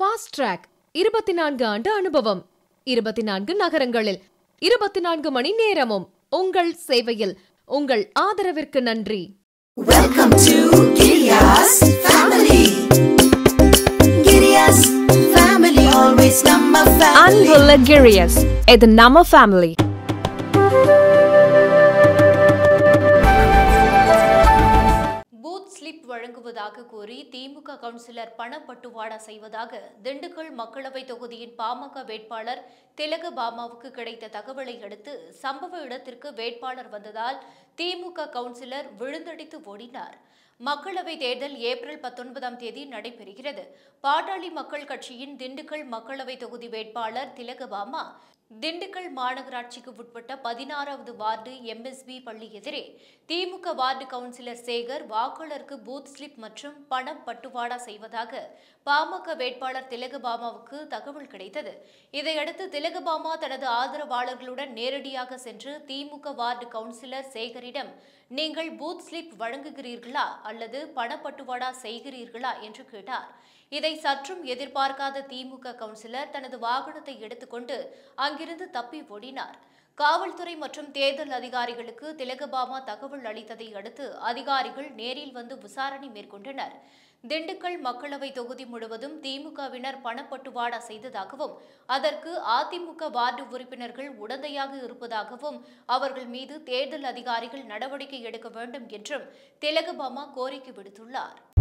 fast track இருபத்தி நான்கு ஆண்டு அனுபவம் இருபத்தி நான்கு நகரங்களில் இருபத்தி நான்கு மணி நேரமும் உங்கள் சேவையில் உங்கள் ஆதரவிற்கு நன்றி welcome to Kriyas family Kriyas family always நம்ம ஃபேமிலி அன்புள்ள கிரியாஸ் இது நம்ம ஃபேமிலி ஸ்லிப் வழங்குவதாக கூறி திமுக கவுன்சிலர் பணப்பட்டுவாடா செய்வதாக திண்டுக்கல் மக்களவை தொகுதியின் பாமக வேட்பாளர் திலகபாமாவுக்கு கிடைத்த தகவலை அடுத்து சம்பவ இடத்திற்கு வேட்பாளர் வந்ததால் திமுக கவுன்சிலர் விழுந்தடித்து ஓடினார் மக்களவை தேர்தல் ஏப்ரல் பத்தொன்பதாம் தேதி நடைபெறுகிறது பாட்டாளி மக்கள் கட்சியின் திண்டுக்கல் மக்களவை தொகுதி வேட்பாளர் திலகபாமா திண்டுக்கல் மாநகராட்சிக்கு உட்பட்ட பதினாறாவது வார்டு எம்எஸ்பி பள்ளி எதிரே திமுக வார்டு கவுன்சிலர் சேகர் வாக்காளருக்கு பூத் ஸ்லிப் மற்றும் பணம் பட்டுவாடா செய்வதாக பாமக வேட்பாளர் திலகபாமாவுக்கு தகவல் கிடைத்தது இதையடுத்து திலகபாமா தனது ஆதரவாளர்களுடன் நேரடியாக சென்று திமுக வார்டு கவுன்சிலர் சேகரிடம் நீங்கள் பூத் ஸ்லிப் வழங்குகிறீர்களா அல்லது பணப்பட்டுவாடா செய்கிறீர்களா என்று கேட்டார் இதை சற்றும் எதிர்பார்க்காத திமுக கவுன்சிலர் தனது வாகனத்தை எடுத்துக்கொண்டு அங்கிருந்து தப்பி ஓடினார் காவல்துறை மற்றும் தேர்தல் அதிகாரிகளுக்கு திலகபாமா தகவல் அளித்ததை அடுத்து அதிகாரிகள் நேரில் வந்து விசாரணை மேற்கொண்டனர் திண்டுக்கல் மக்களவை தொகுதி முழுவதும் திமுகவினர் பணப்பட்டுவாடா செய்ததாகவும் அதற்கு அதிமுக வார்டு உறுப்பினர்கள் உடந்தையாக இருப்பதாகவும் அவர்கள் மீது தேர்தல் அதிகாரிகள் நடவடிக்கை எடுக்க வேண்டும் என்றும் திலகபாமா கோரிக்கை விடுத்துள்ளார்